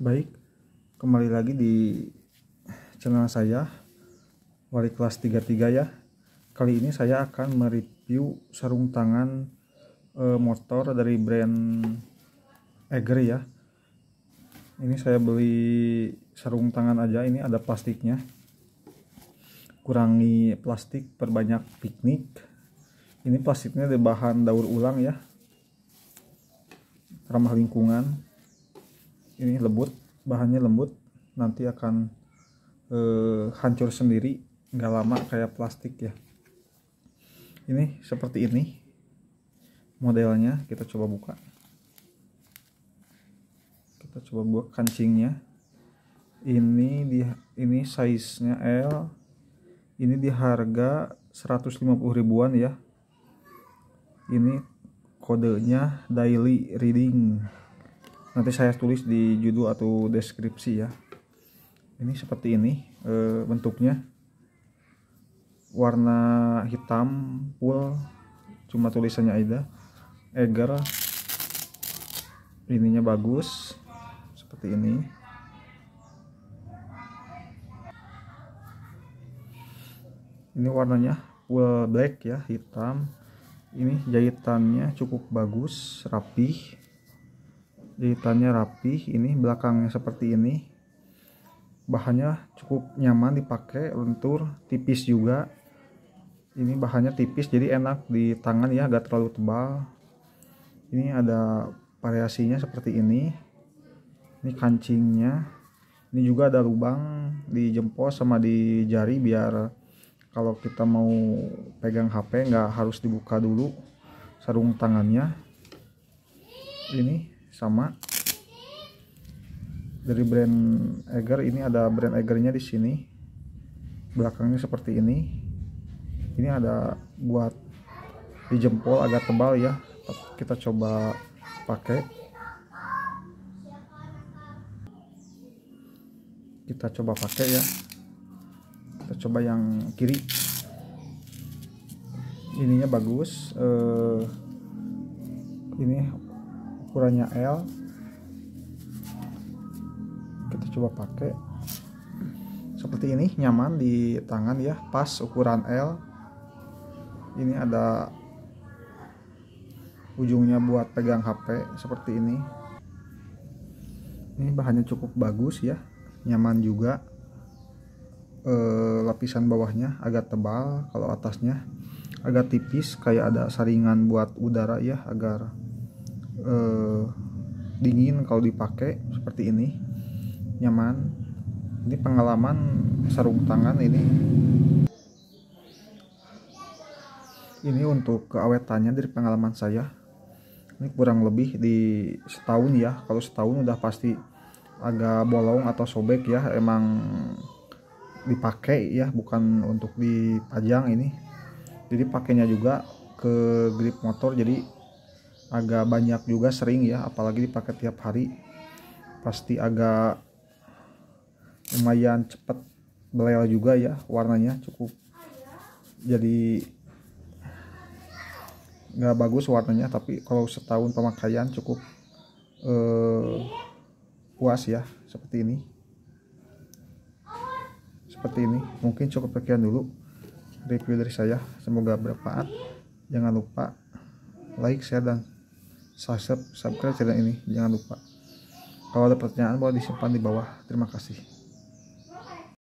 Baik, kembali lagi di channel saya Wali Kelas 33 ya. Kali ini saya akan mereview sarung tangan e, motor dari brand Eger ya. Ini saya beli sarung tangan aja, ini ada plastiknya. Kurangi plastik, perbanyak piknik. Ini plastiknya dari bahan daur ulang ya. Ramah lingkungan ini lembut bahannya lembut nanti akan eh, hancur sendiri nggak lama kayak plastik ya ini seperti ini modelnya kita coba buka kita coba buat kancingnya ini di ini size nya L ini di harga 150 ribuan ya ini kodenya daily reading nanti saya tulis di judul atau deskripsi ya ini seperti ini e, bentuknya warna hitam full cuma tulisannya Aida Eger ininya bagus seperti ini ini warnanya full black ya hitam ini jahitannya cukup bagus rapih jahitannya rapi, ini belakangnya seperti ini bahannya cukup nyaman dipakai lentur tipis juga ini bahannya tipis jadi enak di tangan ya agak terlalu tebal ini ada variasinya seperti ini ini kancingnya ini juga ada lubang di jempol sama di jari biar kalau kita mau pegang HP nggak harus dibuka dulu sarung tangannya ini sama dari brand Eger ini ada brand Egernya di sini belakangnya seperti ini ini ada buat di jempol agak tebal ya kita coba pakai kita coba pakai ya kita coba yang kiri ininya bagus uh, ini ukurannya L kita coba pakai seperti ini nyaman di tangan ya pas ukuran L ini ada ujungnya buat pegang HP seperti ini ini bahannya cukup bagus ya nyaman juga e, lapisan bawahnya agak tebal kalau atasnya agak tipis kayak ada saringan buat udara ya agar eh, dingin kalau dipakai seperti ini nyaman ini pengalaman sarung tangan ini ini untuk keawetannya dari pengalaman saya ini kurang lebih di setahun ya kalau setahun udah pasti agak bolong atau sobek ya emang dipakai ya bukan untuk dipajang ini jadi pakainya juga ke grip motor jadi agak banyak juga sering ya apalagi dipakai tiap hari pasti agak lumayan cepet belel juga ya warnanya cukup jadi nggak bagus warnanya tapi kalau setahun pemakaian cukup eh, puas ya seperti ini seperti ini mungkin cukup sekian dulu review dari saya semoga bermanfaat jangan lupa like share dan subscribe channel ini jangan lupa kalau ada pertanyaan boleh disimpan di bawah terima kasih